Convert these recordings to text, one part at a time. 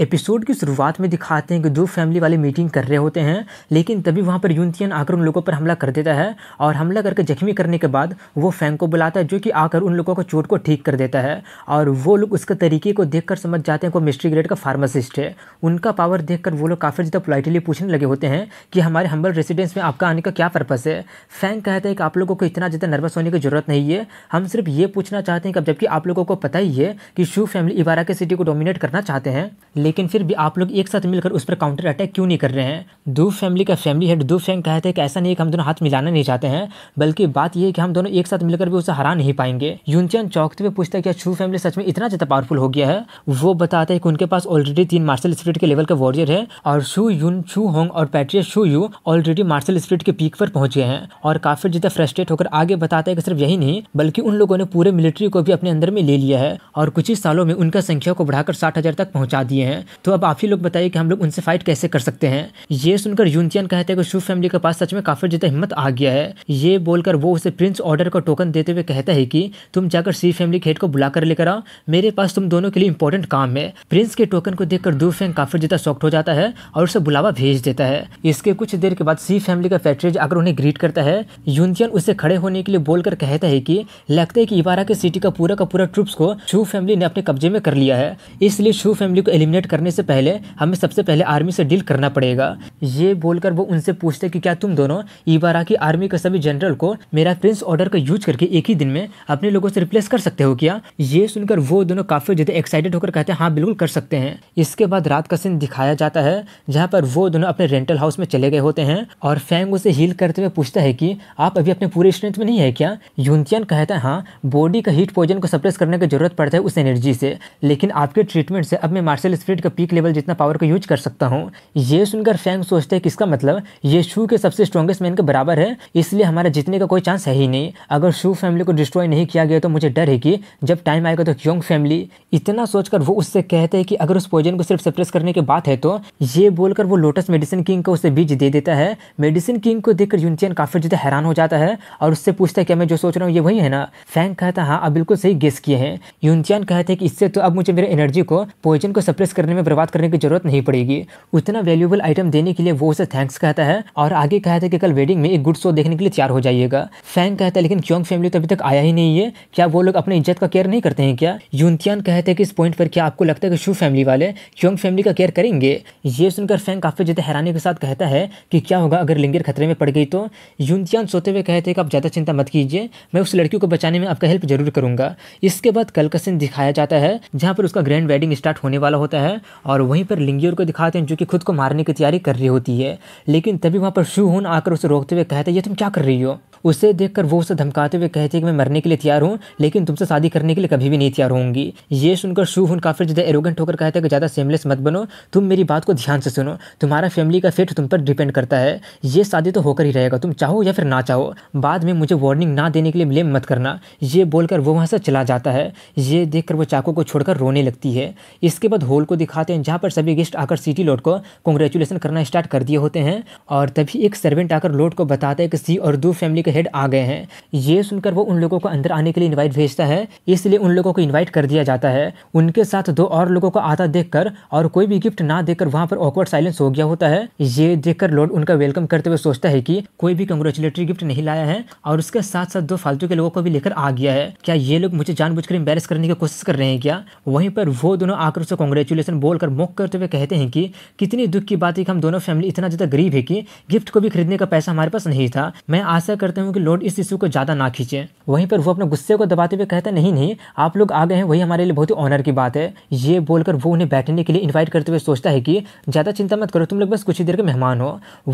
episode की शुरुआत में दिखाते हैं कि दो फैमिली वाले मीटिंग कर रहे होते हैं लेकिन तभी वहाँ पर यूनतियन आकर उन लोगों पर हमला कर देता है और हमला करके जख्मी करने के बाद वो फैंक को बुलाता है जो कि आकर उन लोगों को चोट को ठीक कर देता है और वो लोग उसके तरीके को देख समझ जाते हैं कि वो मिस्ट्री ग्रेड का फार्मासिस्ट है उनका पावर देख वो लोग काफ़ी ज़्यादा पोलाइटली पूछने लगे होते हैं कि हमारे हम्बल रेसिडेंस में आपका आने का क्या पर्पज़ है फैंक कहता है कि आप लोगों को इतना ज़्यादा नर्वस होने की जरूरत नहीं है हम सिर्फ ये पूछना चाहते हैं कि जबकि आप लोगों को पता ही है कि शू फैमिली इबारा के सिटी को डोमिनेट करना चाहते हैं लेकिन फिर भी आप लोग एक साथ मिलकर उस पर काउंटर अटैक क्यों नहीं कर रहे हैं दो फैमिली का फैमिली हेड दो फैंग कहते हैं कि ऐसा नहीं कि हम दोनों हाथ मिलाना नहीं चाहते हैं बल्कि बात यह है कि हम दोनों एक साथ मिलकर भी उसे हरा नहीं पाएंगे यूनचैन चौकते हुए पूछता है कि छू फैमिली सच में इतना ज़्यादा पावरफुल हो गया है वो बताते हैं कि उनके पास ऑलरेडी तीन मार्शल स्प्रिट के लेवल का वॉरियर है और शू यून छू होंग और patriarch Shu Yu already martial spirit के पीक पर पहुंचे हैं और काफी ज़्यादा फ्रस्ट्रेट होकर आगे बताते हैं कि सिर्फ यही नहीं बल्कि उन लोगों ने पूरे मिलिट्री को भी अपने अंदर में ले लिया है और कुछ ही सालों में उनका संख्या को बढ़ाकर साठ तक पहुँचा दिए हैं हैं तो अब आप ही लोग बताइए कि हम लोग उनसे फाइट कैसे कर सकते हैं ये सुनकर यूनतियन कहते हैं कि शू फैमिली के पास सच में काफी ज्यादा हिम्मत आ गया है ये बोलकर वो उसे प्रिंस ऑर्डर का टोकन देते हुए कहता है कि तुम जाकर सी फैमिली खेड को बुलाकर लेकर आओ मेरे पास तुम दोनों के लिए इंपॉर्टेंट काम है प्रिंस के टोकन को देखकर दू फैंग काफी ज्यादा सॉफ्ट हो जाता है और उसे बुलावा भेज देता है इसके कुछ देर के बाद सी फैमिली का फैक्ट्रीज आकर उन्हें ग्रीट करता है यूनतियन उसे खड़े होने के लिए बोलकर कहता है कि लगता है कि इबारा के सिटी का पूरा का पूरा ट्रुप्स को शू फैमिली ने अपने कब्जे में कर लिया है इसलिए शू फैमिली को एलिमिनेट कम्युनिकेट करने से पहले हमें सबसे पहले आर्मी से डील करना पड़ेगा ये बोलकर वो उनसे पूछते कि क्या तुम दोनों इबारा की आर्मी के सभी जनरल को मेरा प्रिंस ऑर्डर का यूज करके एक ही दिन में अपने लोगों से रिप्लेस कर सकते हो क्या ये सुनकर वो दोनों काफ़ी ज़्यादा एक्साइटेड होकर कहते हैं हाँ बिल्कुल कर सकते हैं इसके बाद रात का सीन दिखाया जाता है जहाँ पर वो दोनों अपने रेंटल हाउस में चले गए होते हैं और फैंग उसे हील करते हुए पूछता है कि आप अभी अपने पूरे स्ट्रेंथ में नहीं है क्या यूनतियान कहता है हाँ बॉडी का हीट पोजन को सप्रेस करने की जरूरत पड़ता है उस एनर्जी से लेकिन आपके ट्रीटमेंट से अब मैं मार्शल स्प्रे स्प्लिट का पीक लेवल जितना पावर का यूज कर सकता हूँ ये सुनकर फैंग सोचते हैं कि इसका मतलब ये शू के सबसे स्ट्रॉगेस्ट मैन के बराबर है इसलिए हमारा जीतने का कोई चांस है ही नहीं अगर शू फैमिली को डिस्ट्रॉय नहीं किया गया तो मुझे डर है कि जब टाइम आएगा तो योंग फैमिली इतना सोचकर वो उससे कहते हैं कि अगर उस पॉइजन को सिर्फ सप्रेस करने की बात है तो ये बोलकर वो लोटस मेडिसिन किंग को उसे बीज दे देता है मेडिसिन किंग को देखकर यूनचियन काफ़ी ज़्यादा हैरान हो जाता है और उससे पूछता है क्या मैं जो सोच रहा हूँ ये वही है ना फैंग कहता है हाँ अब बिल्कुल सही गेस किए हैं यूनचियन कहते हैं कि इससे तो अब मुझे मेरे एनर्जी को पॉइजन को सप्रेस करने में बर्बाद करने की जरूरत नहीं पड़ेगी उतना वैल्यूबल आइटम देने के लिए वो उसे थैंक्स कहता है और आगे कहता है कि कल वेडिंग में एक गुड शो देखने के लिए तैयार हो जाइएगा फैंग कहता है लेकिन क्योंग फैमिली तो अभी तक आया ही नहीं है क्या वो लोग अपनी इज्जत का केयर नहीं करते हैं क्या यूनतियान कहते हैं कि इस पॉइंट पर क्या आपको लगता है कि शू फैमिली वाले क्योंग फैमिली का केयर करेंगे ये सुनकर फैंग काफी ज्यादा हैरानी के साथ कहता है कि क्या होगा अगर लिंगर खतरे में पड़ गई तो यूनतियान सोते हुए कहते हैं कि आप ज़्यादा चिंता मत कीजिए मैं उस लड़की को बचाने में आपका हेल्प जरूर करूंगा इसके बाद कल का सीन दिखाया जाता है जहाँ पर उसका ग्रैंड वेडिंग स्टार्ट होने वाला होता है हैं और वहीं पर लिंगियर को दिखाते हैं जो कि खुद को मारने की तैयारी कर रही होती है लेकिन तभी वहाँ पर शू आकर उसे रोकते हुए कहते हैं ये तुम क्या कर रही हो उसे देखकर वो उसे धमकाते हुए कहती है कि मैं मरने के लिए तैयार हूँ लेकिन तुमसे शादी करने के लिए कभी भी नहीं तैयार होंगी ये सुनकर शूहुन काफ़ी ज़्यादा एरोगेंट होकर कहता है कि ज़्यादा सेमलेस मत बनो तुम मेरी बात को ध्यान से सुनो तुम्हारा फैमिली का फेट तुम पर डिपेंड करता है ये शादी तो होकर ही रहेगा तुम चाहो या फिर ना चाहो बाद में मुझे वार्निंग ना देने के लिए ब्लेम मत करना ये बोलकर वो वहाँ से चला जाता है ये देखकर वो चाकू को छोड़कर रोने लगती है इसके बाद हॉल को दिखाते हैं जहाँ पर सभी गेस्ट आकर सिटी लोड को कॉन्ग्रेचुलेसन करना स्टार्ट कर दिए होते हैं और तभी एक सर्वेंट आकर लोड को बताता है कि सी और दो फैमिली के हेड आ गए हैं ये सुनकर वो उन लोगों को अंदर आने के लिए इन्वाइट भेजता है इसलिए उन लोगों को इन्वाइट कर दिया जाता है उनके साथ दो और लोगों को आता देखकर और कोई भी गिफ्ट ना देकर वहाँ पर ऑकवर्ड साइलेंस हो गया होता है ये देखकर लॉर्ड उनका वेलकम करते हुए सोचता है की कोई भी कंग्रेचुलेटरी गिफ्ट नहीं लाया है और उसके साथ साथ दो फालतू के लोगों को भी लेकर आ गया है क्या ये लोग मुझे जान बुझ करने की कोशिश कर रहे हैं क्या वहीं पर वो दोनों आकर उसे कॉन्ग्रेचुलेसन बोलकर मुख करते हुए कहते हैं कि कितनी दुख की बात है कि हम दोनों फैमिली इतना ज़्यादा गरीब है कि गिफ्ट को भी खरीदने का पैसा हमारे पास नहीं था मैं आशा करते सकते हो कि लोड इस इशू को ज़्यादा ना खींचे वहीं पर वो अपने गुस्से को दबाते हुए कहते नहीं नहीं आप लोग आ गए हैं वही हमारे लिए बहुत ही ऑनर की बात है ये बोलकर वो उन्हें बैठने के लिए इन्वाइट करते हुए सोचता है कि ज़्यादा चिंता मत करो तुम लोग बस कुछ ही देर के मेहमान हो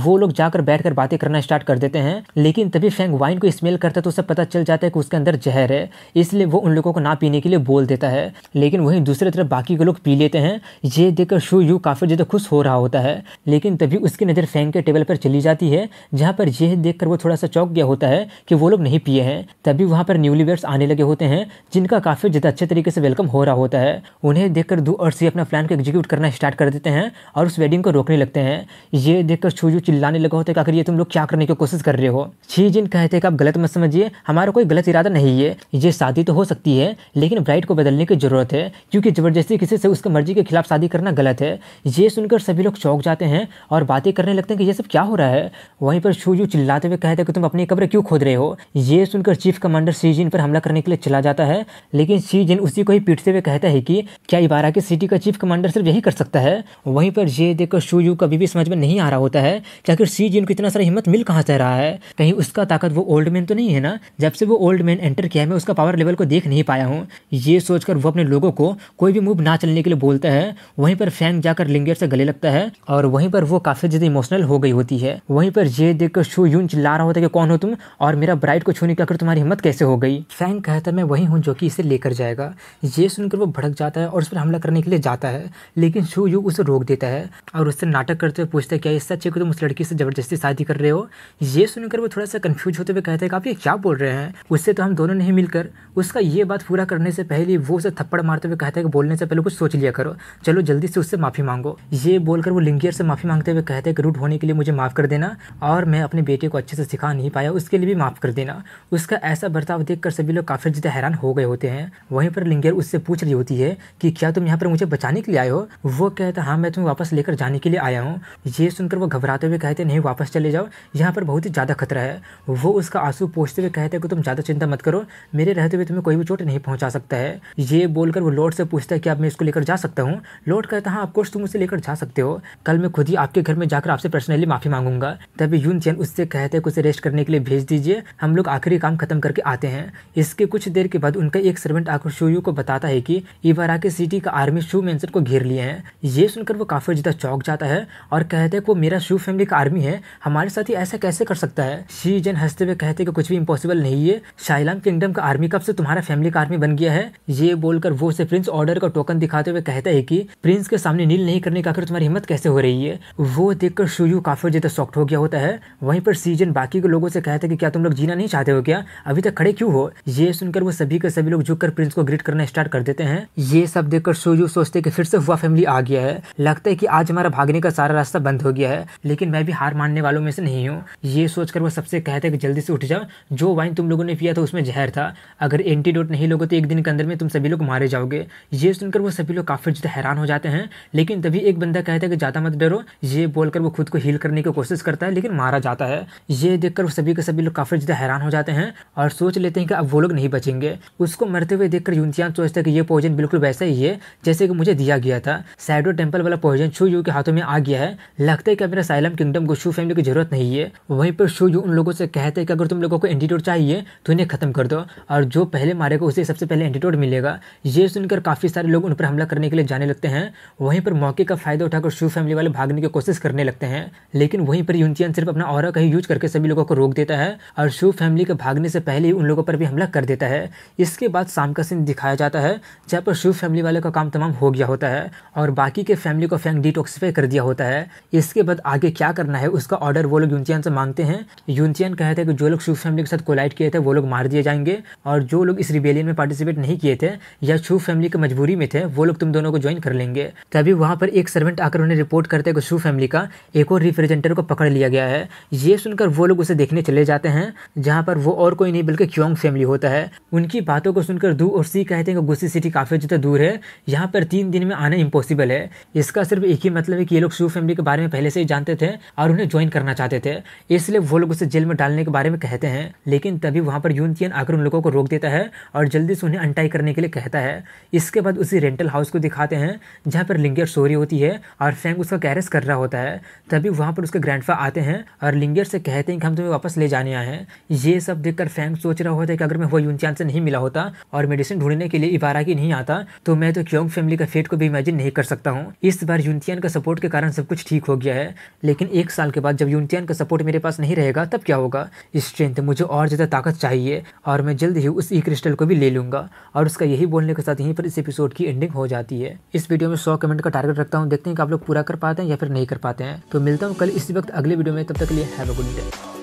वो लोग जाकर बैठ बातें करना स्टार्ट कर देते हैं लेकिन तभी फैंग वाइन को स्मेल करता तो उसे पता चल जाता है कि उसके अंदर जहर है इसलिए वो उन लोगों को ना पीने के लिए बोल देता है लेकिन वहीं दूसरी तरफ बाकी के लोग पी लेते हैं ये देखकर शो यू काफ़ी ज़्यादा खुश हो रहा होता है लेकिन तभी उसकी नज़र फैंग के टेबल पर चली जाती है जहाँ पर यह देखकर वो थोड़ा सा चौक गया होता है कि वो लोग नहीं पिए हैं तभी वहाँ पर न्यूली वेट्स आने लगे होते हैं जिनका काफ़ी ज़्यादा अच्छे तरीके से वेलकम हो रहा होता है उन्हें देखकर दू और सी अपना प्लान को एग्जीक्यूट करना स्टार्ट कर देते हैं और उस वेडिंग को रोकने लगते हैं ये देखकर छूजू चिल्लाने लगा होता है आखिर ये तुम लोग क्या करने की कोशिश कर रहे हो छी जिन कहते हैं कि आप गलत मत समझिए हमारा कोई गलत इरादा नहीं है ये शादी तो हो सकती है लेकिन ब्राइड को बदलने की ज़रूरत है क्योंकि ज़बरदस्ती किसी से उसकी मर्जी के खिलाफ शादी करना गलत है ये सुनकर सभी लोग चौंक जाते हैं और बातें करने लगते हैं कि ये सब क्या हो रहा है वहीं पर छूजू चिल्लाते हुए कहते हैं कि तुम अपनी कब्र क्यों खोद रहे हो ये सुनकर चीफ कमांडर सीजिन पर हमला करने के लिए चला जाता है लेकिन सीजिन उसी को ही पीटते हुए कहता है कि क्या इबारा के सिटी का चीफ कमांडर सिर्फ यही कर सकता है वहीं पर ये देखकर शूजू कभी भी समझ में नहीं आ रहा होता है कि आखिर सीजिन को इतना सारा हिम्मत मिल कहाँ से रहा है कहीं उसका ताकत वो ओल्ड मैन तो नहीं है ना जब से वो ओल्ड मैन एंटर किया है मैं उसका पावर लेवल को देख नहीं पाया हूँ ये सोचकर वो अपने लोगों को कोई भी मूव ना चलने के लिए बोलता है वहीं पर फैंग जाकर लिंगेर से गले लगता है और वहीं पर वो काफी ज्यादा इमोशनल हो गई होती है वहीं पर ये देखकर शू यून चिल्ला रहा होता है कि कौन हो तुम और मेरा ब्राइड को छूने की आखिर तुम्हारी हिम्मत कैसे हो गई फ्रैंक कहता है मैं वही हूँ जो कि इसे लेकर जाएगा ये सुनकर वो भड़क जाता है और उस पर हमला करने के लिए जाता है लेकिन शू यू उसे रोक देता है और उससे नाटक करते हुए पूछता है क्या इससे अच्छे को तुम उस लड़की से ज़बरदस्ती शादी कर रहे हो ये सुनकर वो थोड़ा सा कन्फ्यूज होते हुए कहते हैं आप ये क्या बोल रहे हैं उससे तो हम दोनों नहीं मिलकर उसका ये बात पूरा करने से पहले वो उसे थप्पड़ मारते हुए कहते हैं बोलने से पहले कुछ सोच लिया करो चलो जल्दी से उससे माफ़ी मांगो ये बोलकर वो लिंगियर से माफ़ी मांगते हुए कहते हैं कि रूट होने के लिए मुझे माफ़ कर देना और मैं अपने बेटे को अच्छे से सिखा नहीं पाया उसके लिए भी माफ़ कर देना उसका ऐसा बर्ताव देखकर सभी लोग काफ़ी ज़्यादा हैरान हो गए होते हैं वहीं पर लिंगेर उससे पूछ रही होती है कि क्या तुम यहाँ पर मुझे बचाने के लिए आए हो वो कहता हाँ मैं तुम्हें वापस लेकर जाने के लिए आया हूँ ये सुनकर वो घबराते हुए कहते नहीं वापस चले जाओ यहाँ पर बहुत ही ज़्यादा खतरा है वो उसका आंसू पोछते हुए कहते हैं कि तुम ज़्यादा चिंता मत करो मेरे रहते हुए तुम्हें कोई भी चोट नहीं पहुँचा सकता है ये बोलकर वो लॉर्ड से पूछता है कि अब मैं इसको लेकर जा सकता हूँ लॉर्ड कहता हाँ ऑफकोर्स तुम उसे लेकर जा सकते हो कल मैं खुद ही आपके घर में जाकर आपसे पर्सनली माफ़ी मांगूंगा तभी यून चैन उससे कहते हैं कि उसे रेस्ट करने के लिए भेज दीजिए हम लोग आखिरी काम खत्म करके आते हैं इसके कुछ देर के बाद उनका एक सर्वेंट आकर शोयू को बताता है कि इवारा के सिटी का आर्मी शू मैंसन को घेर लिए हैं ये सुनकर वो काफ़ी ज़्यादा चौक जाता है और कहते हैं वो मेरा शू फैमिली का आर्मी है हमारे साथ ही ऐसा कैसे कर सकता है शी जन हंसते हुए कहते कि कुछ भी इम्पोसिबल नहीं है शाइलाम किंगडम का आर्मी कब से तुम्हारा फैमिली का आर्मी बन गया है ये बोलकर वो उसे प्रिंस ऑर्डर का टोकन दिखाते हुए कहता है कि प्रिंस के सामने नील नहीं करने का आखिर तुम्हारी हिम्मत कैसे हो रही है वो देखकर शोयू काफ़ी ज़्यादा सॉफ्ट हो गया होता है वहीं पर सीजन बाकी के लोगों से कहते आया था कि क्या तुम लोग जीना नहीं चाहते हो क्या अभी तक खड़े क्यों हो ये सुनकर वो सभी के सभी लोग झुककर प्रिंस को ग्रीट करना स्टार्ट कर देते हैं ये सब देखकर सोजू सोचते कि फिर से हुआ फैमिली आ गया है लगता है कि आज हमारा भागने का सारा रास्ता बंद हो गया है लेकिन मैं भी हार मानने वालों में से नहीं हूँ ये सोचकर वो सबसे कहते हैं कि जल्दी से उठ जाओ जो वाइन तुम लोगों ने पिया था उसमें जहर था अगर एंटीडोट नहीं लोगे तो एक दिन के अंदर में तुम सभी लोग मारे जाओगे ये सुनकर वो सभी लोग काफ़ी ज़्यादा हैरान हो जाते हैं लेकिन तभी एक बंदा कहता है कि ज़्यादा मत डरो ये बोलकर वो खुद को हील करने की कोशिश करता है लेकिन मारा जाता है ये देखकर वो सभी के सभी लोग काफ़ी ज़्यादा हैरान हो जाते हैं और सोच लेते हैं कि अब वो लोग नहीं बचेंगे उसको मरते हुए देखकर यूनसियान सोचता है कि ये पोजन बिल्कुल वैसा ही है जैसे कि मुझे दिया गया था साइडो टेम्पल वाला पोजन शू यू के हाथों में आ गया है लगता है कि मेरा साइलम किंगडम को शू फैमिली की जरूरत नहीं है वहीं पर शू यू उन लोगों से कहते हैं कि अगर तुम लोगों को एंटीट्यूड चाहिए तो इन्हें खत्म कर दो और जो पहले मारेगा उसे सबसे पहले एंटीट्यूड मिलेगा ये सुनकर काफ़ी सारे लोग उन पर हमला करने के लिए जाने लगते हैं वहीं पर मौके का फायदा उठाकर शू फैमिली वाले भागने की कोशिश करने लगते हैं लेकिन वहीं पर यूनसियान सिर्फ अपना और का ही यूज करके सभी लोगों को रोक देता है जाता है और शिव फैमिली के भागने से पहले ही उन लोगों पर भी हमला कर देता है इसके बाद शाम का सीन दिखाया जाता है जहाँ पर शिव फैमिली वाले का काम तमाम हो गया होता है और बाकी के फैमिली को फैंग डिटॉक्सीफाई कर दिया होता है इसके बाद आगे क्या करना है उसका ऑर्डर वो लोग यूनतियान से मांगते हैं यूनतियान कहते हैं कि जो लोग शिव फैमिली के साथ कोलाइट किए थे वो लोग मार दिए जाएंगे और जो लोग इस रिबेलियन में पार्टिसिपेट नहीं किए थे या शिव फैमिली की मजबूरी में थे वो लोग तुम दोनों को ज्वाइन कर लेंगे तभी वहाँ पर एक सर्वेंट आकर उन्हें रिपोर्ट करते हैं कि शिव फैमिली का एक और रिप्रेजेंटेटिव को पकड़ लिया गया है ये सुनकर वो लोग उसे देखने चले जाते हैं जहाँ पर वो और कोई नहीं बल्कि क्योंग फैमिली होता है उनकी बातों को सुनकर दू और सी कहते हैं कि गुस्सी सिटी काफ़ी ज़्यादा दूर है यहाँ पर तीन दिन में आना इम्पॉसिबल है इसका सिर्फ एक ही मतलब है कि ये लोग शू फैमिली के बारे में पहले से ही जानते थे और उन्हें ज्वाइन करना चाहते थे इसलिए वो लोग उसे जेल में डालने के बारे में कहते हैं लेकिन तभी वहाँ पर यून तियन आकर उन लोगों को रोक देता है और जल्दी से उन्हें अनटाई करने के लिए कहता है इसके बाद उसी रेंटल हाउस को दिखाते हैं जहाँ पर लिंगियर सोरी होती है और फैंग उसका कैरेस कर रहा होता है तभी वहाँ पर उसके ग्रैंडफा आते हैं और लिंगियर से कहते हैं कि हम तुम्हें वापस ले जा बचाने आए हैं ये सब देखकर फैंक सोच रहा होता है कि अगर मैं वो यूनचान से नहीं मिला होता और मेडिसिन ढूंढने के लिए इबारा की नहीं आता तो मैं तो क्योंग फैमिली का फेट को भी इमेजिन नहीं कर सकता हूँ इस बार यूनतियान का सपोर्ट के कारण सब कुछ ठीक हो गया है लेकिन एक साल के बाद जब यूनतियान का सपोर्ट मेरे पास नहीं रहेगा तब क्या होगा स्ट्रेंथ मुझे और ज़्यादा ताकत चाहिए और मैं जल्द ही उस ई क्रिस्टल को भी ले लूंगा और उसका यही बोलने के साथ यहीं पर इस एपिसोड की एंडिंग हो जाती है इस वीडियो में सौ कमेंट का टारगेट रखता हूँ देखते हैं कि आप लोग पूरा कर पाते हैं या फिर नहीं कर पाते हैं तो मिलता हूँ कल इसी वक्त अगले वीडियो में तब तक लिए हैव अ गुड डे